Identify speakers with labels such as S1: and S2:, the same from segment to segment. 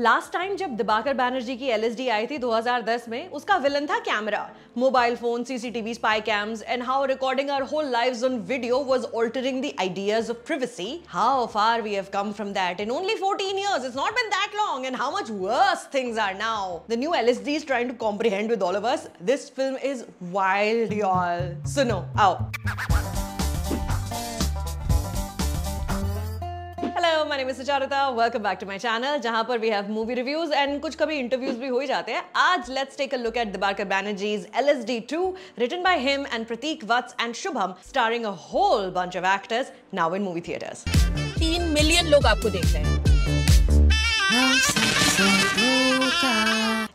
S1: Last time जब दिबाकर बैनर्जी की LSD आई थी 2010 में उसका विलन था camera mobile phone CCTV spy cams and how recording our whole lives on video was altering the ideas of privacy how far we have come from that in only 14 years it's not been that long and how much worse things are now the new LSD is trying to comprehend with all of us this film is wild y'all so no out hello my name is Sujata welcome back to my channel पर we have movie reviews and कुछ कभी interviews भी हो ही जाते हैं आज let's take a look at Dibakar Banerjee's LSD 2 written by him and Prateek Vats and Shubham starring a whole bunch of actors now in movie theatres तीन मिलियन लोग आपको देख रहे हैं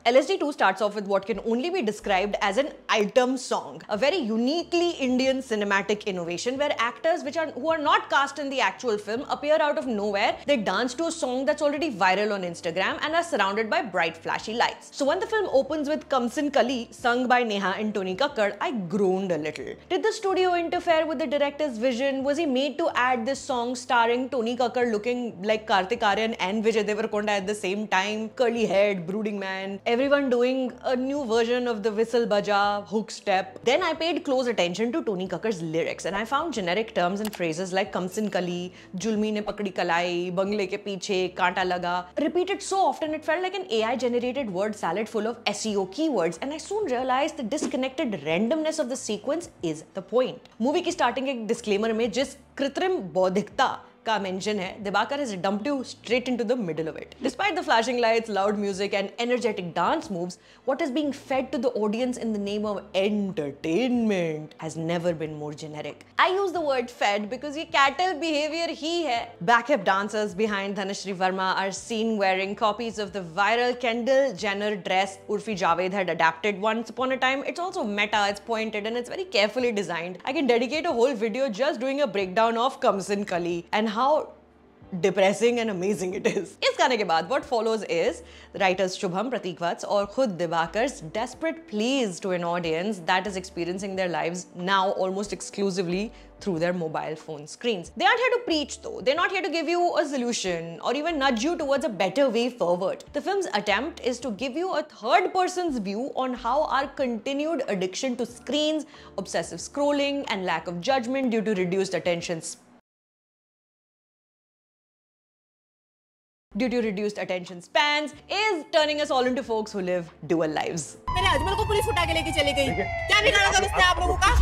S1: LSD2 starts off with what can only be described as an item song, a very uniquely Indian cinematic innovation where actors which are who are not cast in the actual film appear out of nowhere. They dance to a song that's already viral on Instagram and are surrounded by bright flashy lights. So when the film opens with Kamsin Kali sung by Neha and Tony Kakkar, I groaned a little. Did the studio interfere with the director's vision? Was he made to add this song starring Tony Kakkar looking like Kartik Aryan and Vijay Devarkonda at the same time? Curly haired, brooding man, everyone doing a new version of the whistle baja hook step. Then I paid close attention to Tony Kakkar's lyrics and I found generic terms and phrases like kamsin kali, julmi ne pakdi kalai, bangle ke piche, kanta laga repeated so often it felt like an AI generated word salad full of SEO keywords and I soon realized the disconnected randomness of the sequence is the point. Movie ki starting ek disclaimer mein jis kritrim बौद्धिकता car engine hai, Dibakar has dumped you straight into the middle of it. Despite the flashing lights, loud music and energetic dance moves, what is being fed to the audience in the name of entertainment has never been more generic. I use the word fed because ye cattle behavior he hai. Backup dancers behind Dhanashree Verma are seen wearing copies of the viral Kendall Jenner dress Urfi Javed had adapted once upon a time. It's also meta, it's pointed and it's very carefully designed. I can dedicate a whole video just doing a breakdown of Kamsin Kali and how depressing and amazing it is. इस गाने के बाद what follows is writers Shubham Pratikwats और खुद Divakar's desperate pleas to an audience that is experiencing their lives now almost exclusively through their mobile phone screens. They aren't here to preach though. They're not here to give you a solution or even nudge you towards a better way forward. The film's attempt is to give you a third person's view on how our continued addiction to screens, obsessive scrolling and lack of judgment due to reduced attention span due to reduced attention spans is turning us all into folks who live dual lives. मेरे अजमल को police लेके क्या था आप लोगों का?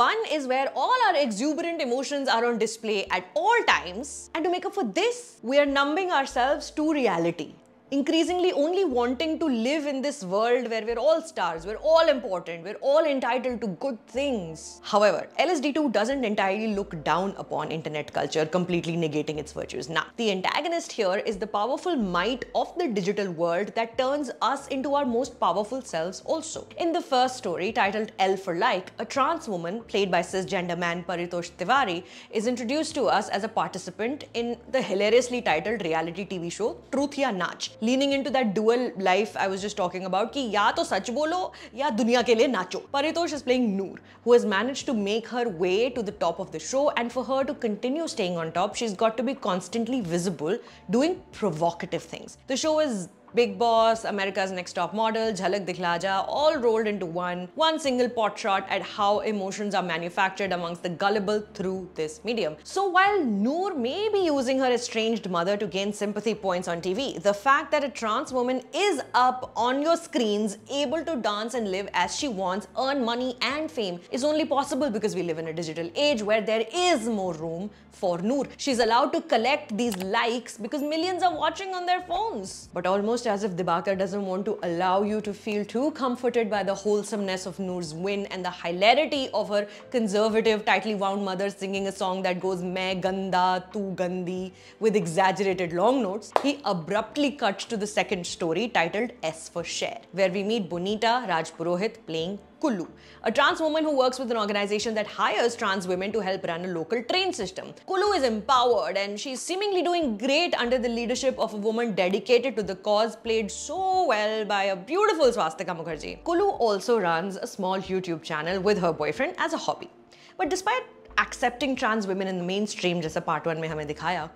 S1: One is where all our exuberant emotions are on display at all times. And to make up for this, we are numbing ourselves to reality increasingly only wanting to live in this world where we're all stars, we're all important, we're all entitled to good things. However, LSD2 doesn't entirely look down upon internet culture, completely negating its virtues. Now, the antagonist here is the powerful might of the digital world that turns us into our most powerful selves also. In the first story, titled L for Like, a trans woman, played by cisgender man Paritosh Tiwari, is introduced to us as a participant in the hilariously titled reality TV show Truth Ya Nach, leaning into that dual life I was just talking about कि या तो सच बोलो या दुनिया के लिए नाचो Paritosh is playing Noor who has managed to make her way to the top of the show and for her to continue staying on top she's got to be constantly visible doing provocative things the show is Big Boss, America's Next Top Model, Jhalak Dikhla Ja, all rolled into one, one single pot shot at how emotions are manufactured amongst the gullible through this medium. So while Noor may be using her estranged mother to gain sympathy points on TV, the fact that a trans woman is up on your screens, able to dance and live as she wants, earn money and fame, is only possible because we live in a digital age where there is more room for Noor. She's allowed to collect these likes because millions are watching on their phones. But almost almost as if Dibakar doesn't want to allow you to feel too comforted by the wholesomeness of Noor's win and the hilarity of her conservative, tightly wound mother singing a song that goes Main Ganda, Tu Gandi with exaggerated long notes. He abruptly cuts to the second story titled S for Share, where we meet Bonita Rajpurohit playing Kullu, a trans woman who works with an organization that hires trans women to help run a local train system. Kullu is empowered and she's seemingly doing great under the leadership of a woman dedicated to the cause played so well by a beautiful Swastika Mukherjee. Kullu also runs a small YouTube channel with her boyfriend as a hobby. But despite accepting trans women in the mainstream जैसा part 1 में हमें दिखाया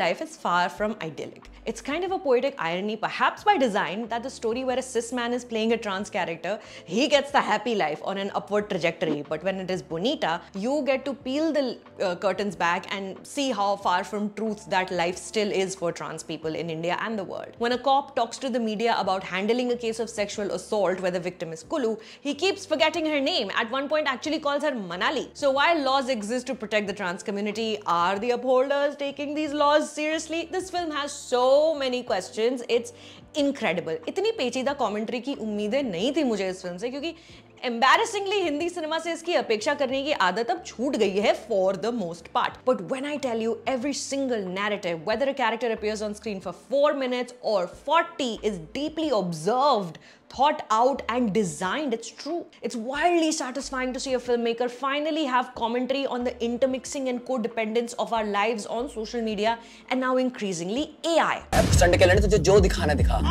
S1: life is far from idyllic. It's kind of a poetic irony perhaps by design that the story where a cis man is playing a trans character, he gets the happy life on an upward trajectory but when it is Bonita, you get to peel the uh, curtains back and see how far from truth that life still is for trans people in India and the world. When a cop talks to the media about handling a case of sexual assault where the victim is Kulu, he keeps forgetting her name, at one point actually calls her Manali. So while laws exist exist to protect the trans community? Are the upholders taking these laws seriously? This film has so many questions. It's incredible. इतनी पेचीदा commentary की उम्मीदें नहीं थी मुझे इस film से क्योंकि एम्बेसिंगली हिंदी सिनेमा से इसकी अपेक्षा करने की आदत अब छूट गई है for the most part but when I tell you every single narrative whether a character appears on screen for four minutes और forty is deeply observe thought out and designed. It's true. It's wildly satisfying to see a filmmaker finally have commentary on the intermixing and codependence of our lives on social media and now increasingly AI. ke jo dikhana dikha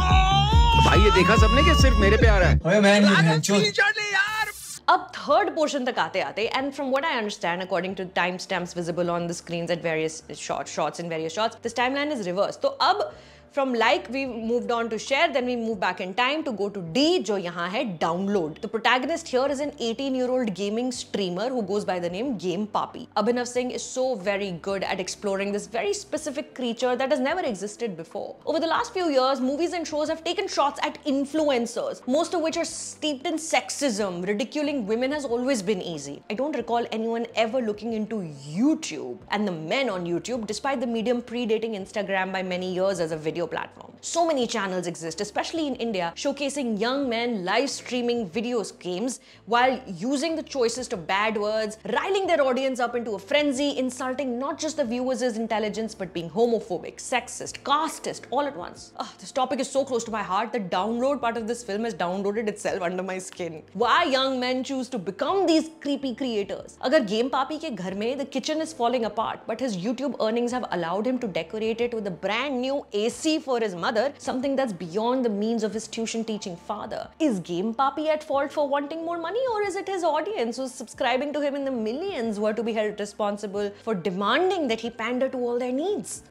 S1: भाई ये देखा सबने कि सिर्फ मेरे पे आ रहा है मैं नहीं यार अब थर्ड पोर्शन तक आते आते and from what I understand according to time stamps visible on the screens at various shot shots in various shots this timeline is reverse तो अब From like we moved on to share, then we move back in time to go to D, जो यहाँ है download the protagonist here 18 year old gaming streamer who goes by the name Game Papi. Abhinav Singh is so very good at exploring this very specific creature that has never existed before. Over the last few years, movies and shows have taken shots at influencers, most of which are steeped in sexism. Ridiculing women has always been easy. I don't recall anyone ever looking into YouTube and the men on YouTube, despite the medium predating Instagram by many years as a video video platform. So many channels exist, especially in India, showcasing young men live streaming video games while using the choicest of bad words, riling their audience up into a frenzy, insulting not just the viewers' intelligence but being homophobic, sexist, casteist, all at once. Ugh, ah, this topic is so close to my heart, the download part of this film has downloaded itself under my skin. Why young men choose to become these creepy creators? अगर game papi के the kitchen is falling apart but his YouTube earnings have allowed him to decorate it with a brand new AC see for his mother, something that's beyond the means of his tuition teaching father. Is Game Papi at fault for wanting more money or is it his audience who's subscribing to him in the millions who are to be held responsible for demanding that he pander to all their needs?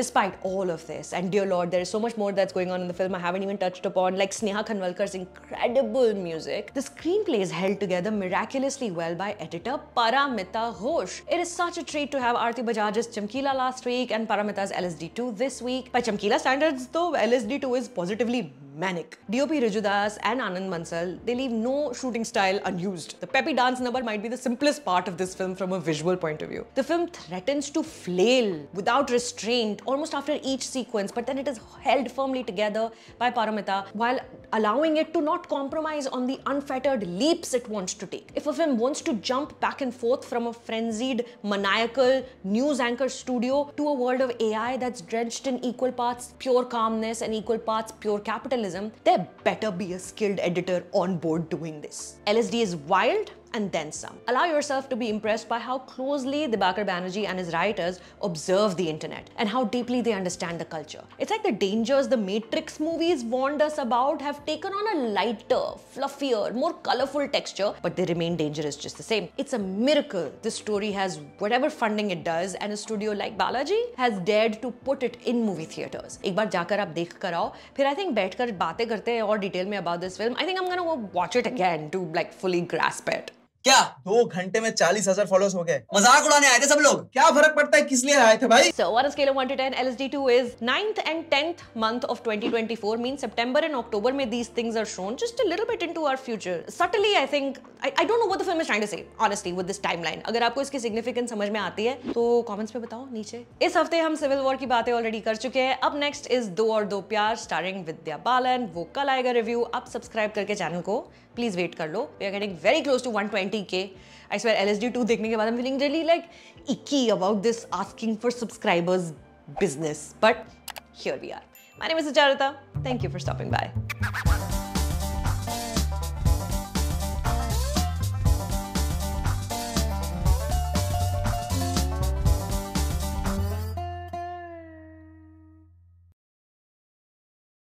S1: despite all of this. And dear Lord, there is so much more that's going on in the film I haven't even touched upon, like Sneha Khanwalkar's incredible music. The screenplay is held together miraculously well by editor Paramita Ghosh. It is such a treat to have Aarti Bajaj's Chamkila last week and Paramita's LSD2 this week. By Chamkila standards though, LSD2 is positively manic. DOP Rijudas and Anand Mansal, they leave no shooting style unused. The peppy dance number might be the simplest part of this film from a visual point of view. The film threatens to flail without restraint almost after each sequence, but then it is held firmly together by Paramita while allowing it to not compromise on the unfettered leaps it wants to take. If a film wants to jump back and forth from a frenzied, maniacal news anchor studio to a world of AI that's drenched in equal parts pure calmness and equal parts pure capitalism, there better be a skilled editor on board doing this. LSD is wild, and then some. Allow yourself to be impressed by how closely Dibakar Banerjee and his writers observe the internet and how deeply they understand the culture. It's like the dangers the Matrix movies warned us about have taken on a lighter, fluffier, more colorful texture, but they remain dangerous just the same. It's a miracle this story has whatever funding it does and a studio like Balaji has dared to put it in movie theaters. एक बार जाकर आप देख कर आओ फिर I think बैठकर बातें करते हैं और डिटेल में about this film think I'm gonna watch it again to like fully grasp it. क्या दो घंटे में चालीस हजार फॉलोअर्स हो गए मजाक उड़ाने आए थे सब लोग क्या फर्क पड़ता है किस लिए आए थे भाई so one scale of 1 to 10 LSD 2 is 9th and 10th month of 2024 means सितंबर एंड अक्टूबर में these things are shown just a little bit into our future subtly I think I don't know what the film is trying to say honestly with this timeline अगर आपको इसकी significance समझ में आती है तो कमेंट्स में बताओ नीचे इस हफ्ते हम सिविल वॉर की बातें ऑलरेडी कर चुके हैं अब नेक्स्ट इज दो और दो प्यार स्टारिंग विद्या बालन वो कल आएगा रिव्यू आप सब्सक्राइब करके चैनल को प्लीज़ वेट कर लो we are getting very close to one twenty K I swear L S D two देखने के बाद I feeling really like icky about this asking for subscribers business but here we are my name is Sucharuta thank you for stopping bye